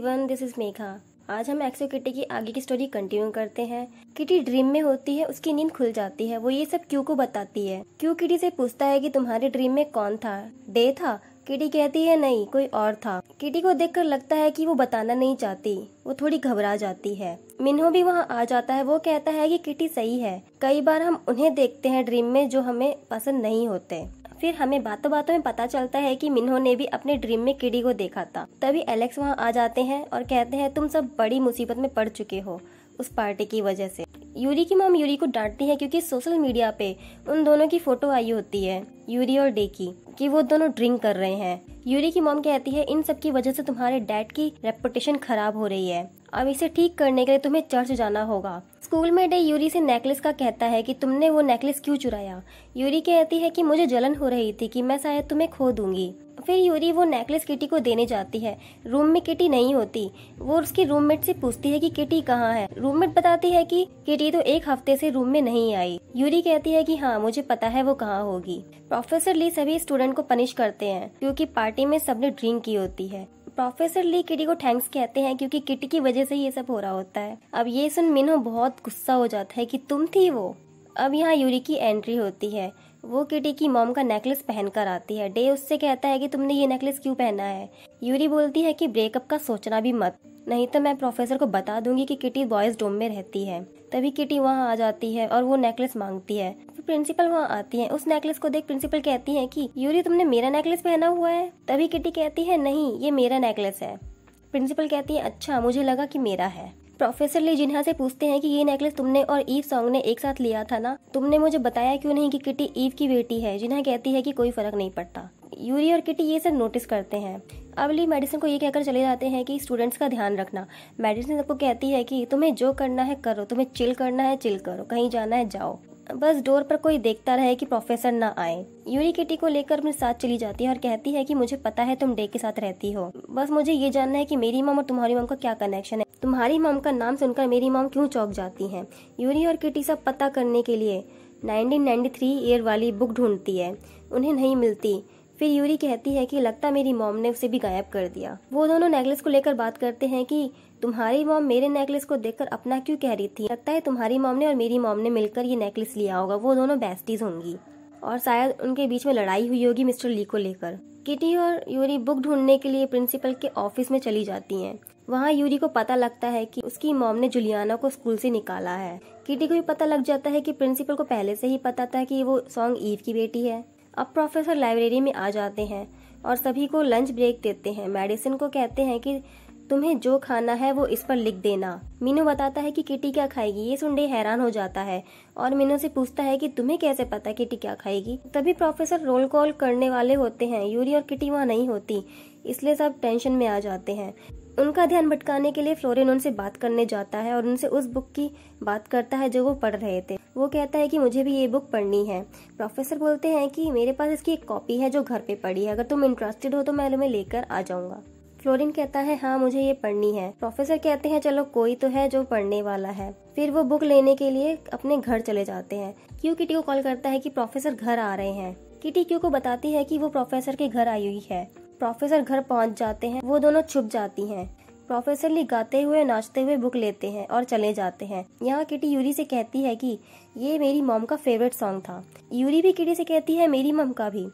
Everyone this is Megha आज हम एक्सो kitty की आगे की स्टोरी कंटिन्यू करते हैं किटी ड्रीम में होती है उसकी नींद खुल जाती है वो ये सब क्यू को बताती है क्यू किटी से पूछता है कि तुम्हारे ड्रीम में कौन था डे था किटी कहती है नहीं कोई और था किटी को देखकर लगता है कि वो बताना नहीं चाहती वो थोड़ी घबरा जाती है मिन्हो भी वहाँ आ जाता है वो कहता है कि किटी सही है कई बार हम उन्हें देखते हैं ड्रीम में जो हमें पसंद नहीं होते फिर हमें बातों बातों में पता चलता है कि मिन्हो ने भी अपने ड्रीम में किडी को देखा था तभी एलेक्स वहाँ आ जाते हैं और कहते हैं तुम सब बड़ी मुसीबत में पड़ चुके हो उस पार्टी की वजह से यूरी की मोम यूरी को डांटती है क्योंकि सोशल मीडिया पे उन दोनों की फोटो आई होती है यूरी और डे की कि वो दोनों ड्रिंक कर रहे हैं यूरी की मॉम कहती है इन सब की वजह से तुम्हारे डैड की रेपुटेशन खराब हो रही है अब इसे ठीक करने के लिए तुम्हें चर्च जाना होगा स्कूल में डे यूरी से नेकलेस का कहता है कि तुमने वो नेकलेस क्यों चुराया यूरी कहती है कि मुझे जलन हो रही थी कि मैं शायद तुम्हें खो दूंगी फिर यूरी वो नेकलेस किटी को देने जाती है रूम में किटी नहीं होती वो उसकी रूममेट से पूछती है कि किटी कहाँ है रूममेट बताती है कि किटी तो एक हफ्ते से रूम में नहीं आई यूरी कहती है कि हाँ मुझे पता है वो कहाँ होगी प्रोफेसर ली सभी स्टूडेंट को पनिश करते हैं क्योंकि पार्टी में सबने ड्रिंक की होती है प्रोफेसर ली किटी को थैंक्स कहते हैं क्योंकि किटी की वजह से ये सब हो रहा होता है अब ये सुन मिनो बहुत गुस्सा हो जाता है कि तुम थी वो अब यहाँ यूरी की एंट्री होती है वो किटी की मॉम का नेकलेस पहनकर आती है डे उससे कहता है कि तुमने ये नेकलेस क्यों पहना है यूरी बोलती है कि ब्रेकअप का सोचना भी मत नहीं तो मैं प्रोफेसर को बता दूंगी कि किटी बॉयज डोम में रहती है तभी किटी वहाँ आ जाती है और वो नेकलेस मांगती है फिर प्रिंसिपल वहाँ आती है उस नेकलेस को देख प्रिंसिपल कहती है की यूरी तुमने मेरा नेकलेस पहना हुआ है तभी किटी कहती है नहीं ये मेरा नेकलेस है प्रिंसिपल कहती है अच्छा मुझे लगा कि मेरा है प्रोफेसर ली जिन्हा से पूछते हैं कि ये नेकलेस तुमने और ईव सॉन्ग ने एक साथ लिया था ना तुमने मुझे बताया क्यों नहीं कि किटी ईव की बेटी है जिन्हा कहती है कि कोई फर्क नहीं पड़ता यूरी और किटी ये सब नोटिस करते हैं अब ली मेडिसिन को ये कहकर चले जाते हैं कि स्टूडेंट्स का ध्यान रखना मेडिसिन सबको कहती है कि तुम्हें जो करना है करो तुम्हें चिल करना है चिल करो कहीं जाना है जाओ बस डोर पर कोई देखता रहे कि प्रोफेसर ना आए यूरी किटी को लेकर अपने साथ चली जाती है और कहती है कि मुझे पता है तुम डे के साथ रहती हो बस मुझे ये जानना है कि मेरी मॉम और तुम्हारी मॉम का क्या कनेक्शन है तुम्हारी मॉम का नाम सुनकर मेरी मॉम क्यों चौक जाती है यूरी और किटी सब पता करने के लिए 1993 ईयर वाली बुक ढूंढती है उन्हें नहीं मिलती फिर यूरी कहती है कि लगता मेरी मॉम ने उसे भी गायब कर दिया वो दोनों नेकलेस को लेकर बात करते हैं कि तुम्हारी मॉम मेरे नेकलेस को देखकर अपना क्यों कह रही थी लगता है तुम्हारी मॉम ने और मेरी मॉम ने मिलकर ये नेकलेस लिया होगा वो दोनों बेस्टीज होंगी और शायद उनके बीच में लड़ाई हुई होगी मिस्टर ली को लेकर किटी और यूरी बुक ढूंढने के लिए प्रिंसिपल के ऑफिस में चली जाती हैं। वहाँ यूरी को पता लगता है कि उसकी मॉम ने जुलियाना को स्कूल से निकाला है किटी को भी पता लग जाता है कि प्रिंसिपल को पहले से ही पता था कि वो सॉन्ग ईव की बेटी है अब प्रोफेसर लाइब्रेरी में आ जाते हैं और सभी को लंच ब्रेक देते हैं मेडिसिन को कहते हैं कि तुम्हें जो खाना है वो इस पर लिख देना मीनू बताता है कि किटी क्या खाएगी ये सुन हैरान हो जाता है और मीनू से पूछता है कि तुम्हें कैसे पता किटी क्या खाएगी तभी प्रोफेसर रोल कॉल करने वाले होते हैं यूरी और किटी वहाँ नहीं होती इसलिए सब टेंशन में आ जाते हैं उनका ध्यान भटकाने के लिए फ्लोरिन उनसे बात करने जाता है और उनसे उस बुक की बात करता है जो वो पढ़ रहे थे वो कहता है कि मुझे भी ये बुक पढ़नी है प्रोफेसर बोलते हैं कि मेरे पास इसकी एक कॉपी है जो घर पे पड़ी है अगर तुम इंटरेस्टेड हो तो मैं तुम्हें लेकर आ जाऊंगा फ्लोरिन कहता है हाँ मुझे ये पढ़नी है प्रोफेसर कहते हैं चलो कोई तो है जो पढ़ने वाला है फिर वो बुक लेने के लिए अपने घर चले जाते हैं क्यों किटी को कॉल करता है कि प्रोफेसर घर आ रहे हैं किटी क्यू को बताती है कि वो प्रोफेसर के घर आई हुई है प्रोफेसर घर पहुंच जाते हैं वो दोनों छुप जाती हैं प्रोफेसर ली गाते हुए नाचते हुए बुक लेते हैं और चले जाते हैं यहाँ किटी यूरी से कहती है कि ये मेरी मॉम का फेवरेट सॉन्ग था यूरी भी किटी से कहती है मेरी मॉम का भी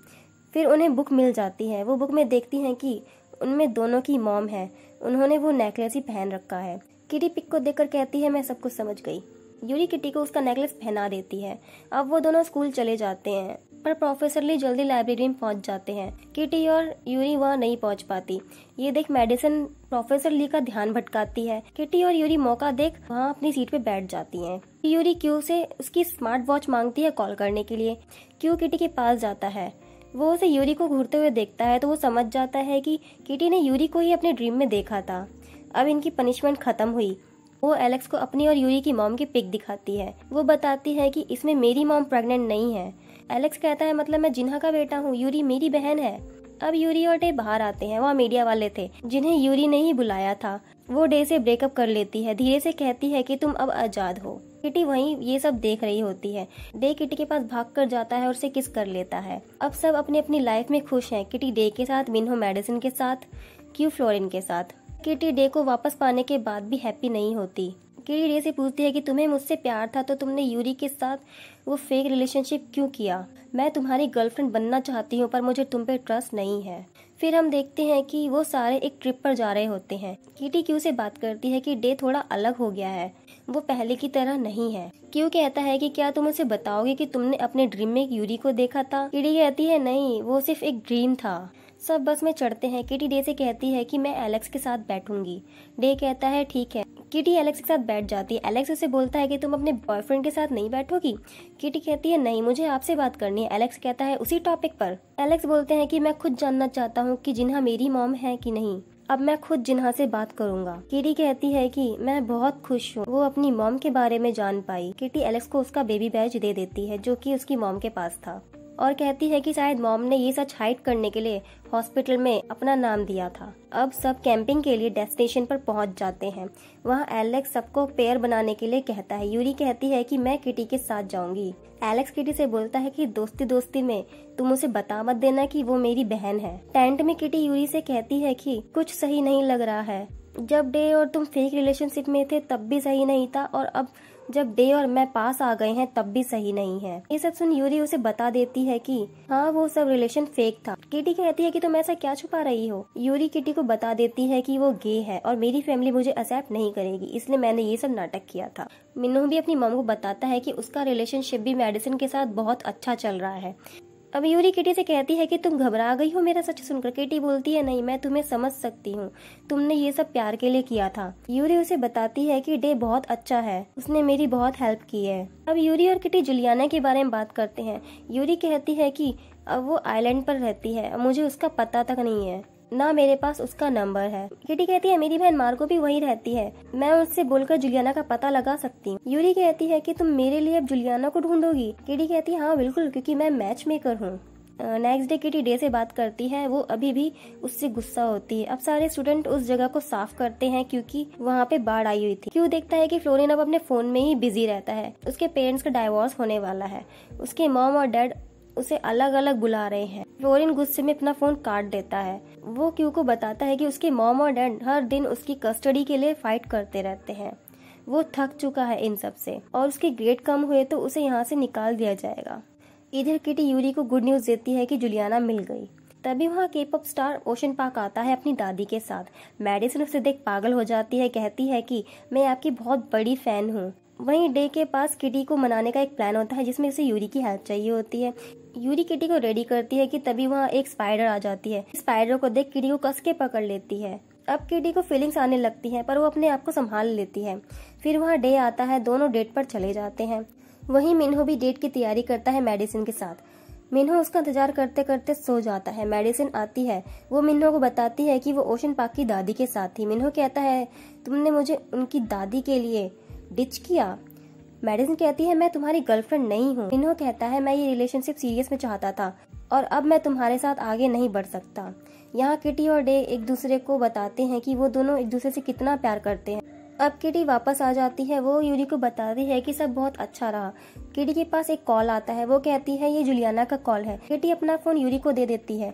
फिर उन्हें बुक मिल जाती है वो बुक में देखती हैं कि उनमें दोनों की मॉम है उन्होंने वो नेकलेस ही पहन रखा है किटी पिक को देखकर कहती है मैं सब कुछ समझ गई यूरी किटी को उसका नेकलेस पहना देती है अब वो दोनों स्कूल चले जाते हैं पर प्रोफेसर ली जल्दी लाइब्रेरी में पहुंच जाते हैं किटी और यूरी वहाँ नहीं पहुंच पाती ये देख मेडिसिन प्रोफेसर ली का ध्यान भटकाती है किटी और यूरी मौका देख वहाँ अपनी सीट पे बैठ जाती हैं। यूरी क्यू से उसकी स्मार्ट वॉच मांगती है कॉल करने के लिए क्यू किटी के पास जाता है वो उसे यूरी को घूरते हुए देखता है तो वो समझ जाता है कि किटी ने यूरी को ही अपने ड्रीम में देखा था अब इनकी पनिशमेंट खत्म हुई वो एलेक्स को अपनी और यूरी की मॉम की पिक दिखाती है वो बताती है कि इसमें मेरी मॉम प्रेग्नेंट नहीं है एलेक्स कहता है मतलब मैं जिन्हा का बेटा हूँ यूरी मेरी बहन है अब यूरी और डे बाहर आते हैं वहाँ मीडिया वाले थे जिन्हें यूरी ने ही बुलाया था वो डे से ब्रेकअप कर लेती है धीरे से कहती है कि तुम अब आजाद हो किटी वहीं ये सब देख रही होती है डे किटी के पास भाग कर जाता है और उसे किस कर लेता है अब सब अपनी अपनी लाइफ में खुश हैं किटी डे के साथ मिनहो मेडिसिन के साथ क्यू फ्लोरिन के साथ किटी डे को वापस पाने के बाद भी हैप्पी नहीं होती केड़ी ये से पूछती है कि तुम्हें मुझसे प्यार था तो तुमने यूरी के साथ वो फेक रिलेशनशिप क्यों किया मैं तुम्हारी गर्लफ्रेंड बनना चाहती हूँ पर मुझे तुम पे ट्रस्ट नहीं है फिर हम देखते हैं कि वो सारे एक ट्रिप पर जा रहे होते हैं कीटी क्यू से बात करती है कि डे थोड़ा अलग हो गया है वो पहले की तरह नहीं है क्यू कहता है कि क्या तुम उसे बताओगे कि तुमने अपने ड्रीम में यूरी को देखा था किटी कहती है नहीं वो सिर्फ एक ड्रीम था सब बस में चढ़ते हैं किटी डे से कहती है कि मैं एलेक्स के साथ बैठूंगी डे कहता है ठीक है किटी एलेक्स के साथ बैठ जाती है एलेक्स उसे बोलता है कि तुम अपने बॉयफ्रेंड के साथ नहीं बैठोगी किटी कहती है नहीं मुझे आपसे बात करनी है एलेक्स कहता है उसी टॉपिक पर एलेक्स बोलते हैं कि मैं खुद जानना चाहता हूँ कि जिन्हा मेरी मॉम है कि नहीं अब मैं खुद जिन्हा से बात करूंगा किटी कहती है कि मैं बहुत खुश हूँ वो अपनी मॉम के बारे में जान पाई किटी एलेक्स को उसका बेबी बैच दे देती है जो कि उसकी मॉम के पास था और कहती है कि शायद मॉम ने ये सच हाइड करने के लिए हॉस्पिटल में अपना नाम दिया था अब सब कैंपिंग के लिए डेस्टिनेशन पर पहुंच जाते हैं वहाँ एलेक्स सबको पेयर बनाने के लिए कहता है यूरी कहती है कि मैं किटी के साथ जाऊंगी एलेक्स किटी से बोलता है कि दोस्ती दोस्ती में तुम उसे बता मत देना कि वो मेरी बहन है टेंट में किटी यूरी से कहती है कि कुछ सही नहीं लग रहा है जब डे और तुम फेक रिलेशनशिप में थे तब भी सही नहीं था और अब जब डे और मैं पास आ गए हैं तब भी सही नहीं है ये सब सुन यूरी उसे बता देती है कि हाँ वो सब रिलेशन फेक था किटी कहती है कि तुम ऐसा क्या छुपा रही हो यूरी किटी को बता देती है कि वो गे है और मेरी फैमिली मुझे एक्सेप्ट नहीं करेगी इसलिए मैंने ये सब नाटक किया था मीनू भी अपनी मम को बताता है की उसका रिलेशनशिप भी मेडिसिन के साथ बहुत अच्छा चल रहा है अब यूरी किटी से कहती है कि तुम घबरा गई हो मेरा सच सुनकर किटी बोलती है नहीं मैं तुम्हें समझ सकती हूँ तुमने ये सब प्यार के लिए किया था यूरी उसे बताती है कि डे बहुत अच्छा है उसने मेरी बहुत हेल्प की है अब यूरी और किटी जुलियाना के बारे में बात करते हैं यूरी कहती है कि अब वो आइलैंड पर रहती है मुझे उसका पता तक नहीं है ना मेरे पास उसका नंबर है किटी कहती है मेरी बहन मार्गो भी वहीं रहती है मैं उससे बोलकर जुलियाना का पता लगा सकती हूँ यूरी कहती है कि तुम मेरे लिए अब जुलियाना को ढूंढोगी किटी कहती है हाँ बिल्कुल क्योंकि मैं मैच मेकर हूँ नेक्स्ट डे किटी डे से बात करती है वो अभी भी उससे गुस्सा होती है अब सारे स्टूडेंट उस जगह को साफ करते हैं क्योंकि वहाँ पे बाढ़ आई हुई थी क्यों देखता है कि फ्लोरिन अब अपने फोन में ही बिजी रहता है उसके पेरेंट्स का डाइवोर्स होने वाला है उसके मॉम और डैड उसे अलग अलग बुला रहे हैं फ्लोरिन गुस्से में अपना फोन काट देता है वो क्यू को बताता है कि उसके मॉम और डैड हर दिन उसकी कस्टडी के लिए फाइट करते रहते हैं वो थक चुका है इन सब से और उसके ग्रेड कम हुए तो उसे यहाँ से निकाल दिया जाएगा इधर किटी यूरी को गुड न्यूज देती है कि जुलियाना मिल गई तभी वहाँ के पॉप स्टार ओशन पार्क आता है अपनी दादी के साथ मेडिसिन उसे देख पागल हो जाती है कहती है कि मैं आपकी बहुत बड़ी फैन हूँ वहीं डे के पास किटी को मनाने का एक प्लान होता है जिसमें उसे यूरी की हेल्प चाहिए होती है यूरी किटी को रेडी करती है कि तभी वहाँ एक स्पाइडर आ जाती है स्पाइडर को देख किटी को कस के पकड़ लेती है अब किटी को फीलिंग्स आने लगती हैं पर वो अपने आप को संभाल लेती है फिर वहाँ डे आता है दोनों डेट पर चले जाते हैं वहीं मीनू भी डेट की तैयारी करता है मेडिसिन के साथ मीनू उसका इंतजार करते करते सो जाता है मेडिसिन आती है वो मिन्हो को बताती है कि वो ओशन पाक की दादी के साथ थी मिन्हो कहता है तुमने मुझे उनकी दादी के लिए डिच किया मेडिसिन कहती है मैं तुम्हारी गर्लफ्रेंड नहीं हूँ इन्हो कहता है मैं ये रिलेशनशिप सीरियस में चाहता था और अब मैं तुम्हारे साथ आगे नहीं बढ़ सकता यहाँ किटी और डे एक दूसरे को बताते हैं कि वो दोनों एक दूसरे से कितना प्यार करते हैं अब किटी वापस आ जाती है वो यूरी को बताती है कि सब बहुत अच्छा रहा किटी के पास एक कॉल आता है वो कहती है ये जुलियाना का कॉल है किटी अपना फोन यूरी को दे देती है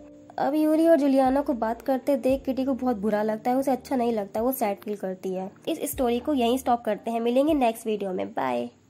अब यूरी और जुलियाना को बात करते देख किटी को बहुत बुरा लगता है उसे अच्छा नहीं लगता वो सैड फील करती है इस स्टोरी को यहीं स्टॉप करते हैं मिलेंगे नेक्स्ट वीडियो में बाय